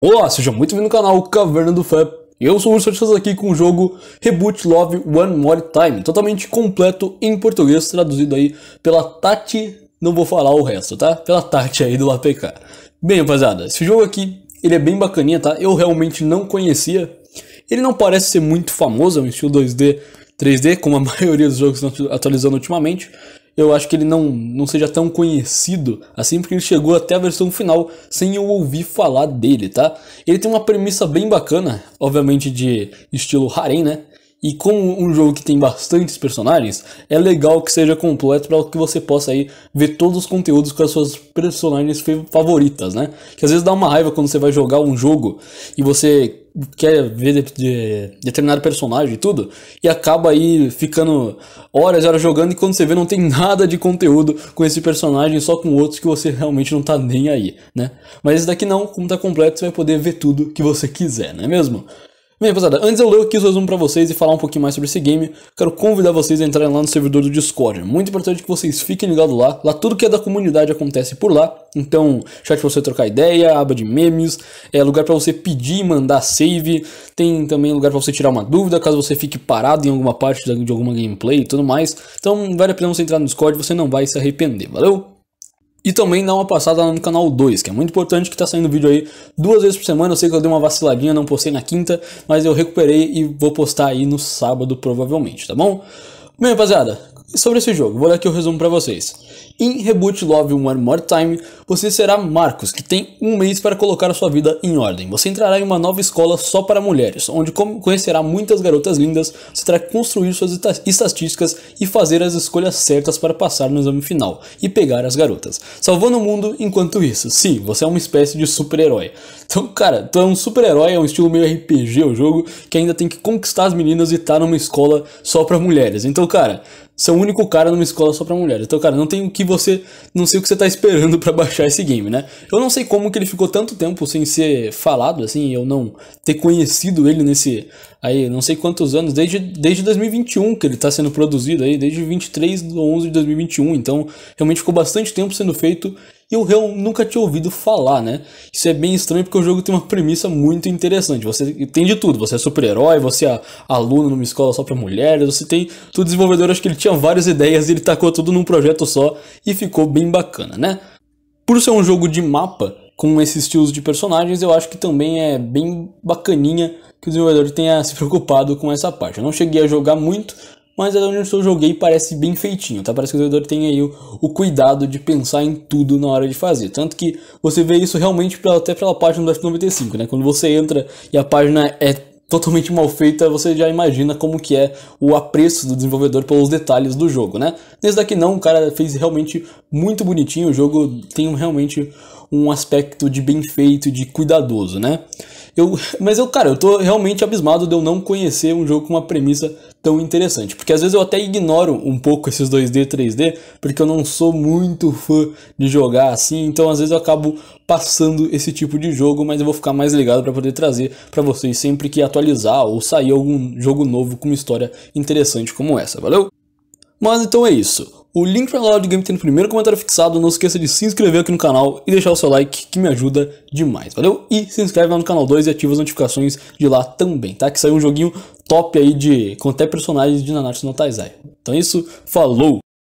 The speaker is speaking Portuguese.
Olá, sejam muito bem no canal Caverna do Fé. Eu sou o Urso Artistas aqui com o jogo Reboot Love One More Time, totalmente completo em português, traduzido aí pela Tati, não vou falar o resto, tá? Pela Tati aí do APK. Bem, rapaziada, esse jogo aqui, ele é bem bacaninha, tá? Eu realmente não conhecia. Ele não parece ser muito famoso, é um estilo 2D, 3D, como a maioria dos jogos estão atualizando ultimamente eu acho que ele não, não seja tão conhecido assim, porque ele chegou até a versão final sem eu ouvir falar dele, tá? Ele tem uma premissa bem bacana, obviamente de estilo harem, né? E como um jogo que tem bastantes personagens, é legal que seja completo para que você possa aí ver todos os conteúdos com as suas personagens favoritas, né? Que às vezes dá uma raiva quando você vai jogar um jogo e você quer ver de, de, determinado personagem e tudo, e acaba aí ficando horas e horas jogando, e quando você vê, não tem nada de conteúdo com esse personagem, só com outros que você realmente não tá nem aí, né? Mas esse daqui não, como tá completo, você vai poder ver tudo que você quiser, não é mesmo? Bem, rapaziada, antes eu ler aqui o resumo pra vocês e falar um pouquinho mais sobre esse game, quero convidar vocês a entrarem lá no servidor do Discord. Muito importante que vocês fiquem ligados lá. Lá tudo que é da comunidade acontece por lá. Então, chat pra você trocar ideia, aba de memes, é lugar para você pedir e mandar save. Tem também lugar para você tirar uma dúvida, caso você fique parado em alguma parte de alguma gameplay e tudo mais. Então, vale a pena você entrar no Discord, você não vai se arrepender, valeu? E também dá uma passada lá no canal 2, que é muito importante, que tá saindo vídeo aí duas vezes por semana. Eu sei que eu dei uma vaciladinha, não postei na quinta, mas eu recuperei e vou postar aí no sábado provavelmente, tá bom? Bem, rapaziada, sobre esse jogo, vou dar aqui o um resumo para vocês. Em Reboot Love One More Time, você será Marcos, que tem um mês para colocar a sua vida em ordem. Você entrará em uma nova escola só para mulheres, onde conhecerá muitas garotas lindas, você terá que construir suas estatísticas e fazer as escolhas certas para passar no exame final e pegar as garotas, salvando o mundo enquanto isso. Sim, você é uma espécie de super-herói. Então, cara, tu é um super-herói, é um estilo meio RPG o jogo, que ainda tem que conquistar as meninas e tá numa escola só para mulheres. Então, cara, são único cara numa escola só para mulheres. Então, cara, não tem o que você. Não sei o que você tá esperando para baixar esse game, né? Eu não sei como que ele ficou tanto tempo sem ser falado, assim, eu não ter conhecido ele nesse. Aí, não sei quantos anos, desde, desde 2021 que ele tá sendo produzido aí, desde 23 de 11 de 2021. Então, realmente ficou bastante tempo sendo feito e eu Real nunca tinha ouvido falar, né? Isso é bem estranho porque o jogo tem uma premissa muito interessante. Você tem de tudo, você é super-herói, você é aluno numa escola só para mulheres, você tem tudo desenvolvedor, acho que ele tinha várias ideias, e ele tacou tudo num projeto só e ficou bem bacana, né? Por ser um jogo de mapa, com esses estilos de personagens, eu acho que também é bem bacaninha que o desenvolvedor tenha se preocupado com essa parte. Eu não cheguei a jogar muito, mas a é onde eu joguei parece bem feitinho, tá? Parece que o desenvolvedor tem aí o, o, cuidado de pensar em tudo na hora de fazer. Tanto que você vê isso realmente pra, até pela página do F95, né? Quando você entra e a página é totalmente mal feita, você já imagina como que é o apreço do desenvolvedor pelos detalhes do jogo, né? Nesse daqui não, o cara fez realmente muito bonitinho, o jogo tem realmente um aspecto de bem feito, de cuidadoso, né? Eu, mas eu, cara, eu tô realmente abismado de eu não conhecer um jogo com uma premissa tão interessante. Porque às vezes eu até ignoro um pouco esses 2D, 3D, porque eu não sou muito fã de jogar assim, então às vezes eu acabo passando esse tipo de jogo, mas eu vou ficar mais ligado para poder trazer para vocês sempre que atualizar ou sair algum jogo novo com uma história interessante como essa, valeu? Mas então é isso. O link para a loja de game tem no primeiro comentário fixado. Não esqueça de se inscrever aqui no canal e deixar o seu like, que me ajuda demais, valeu? E se inscreve lá no canal 2 e ativa as notificações de lá também, tá? Que saiu um joguinho top aí de... com até personagens de Nanatsu no Taizai. Então é isso, falou!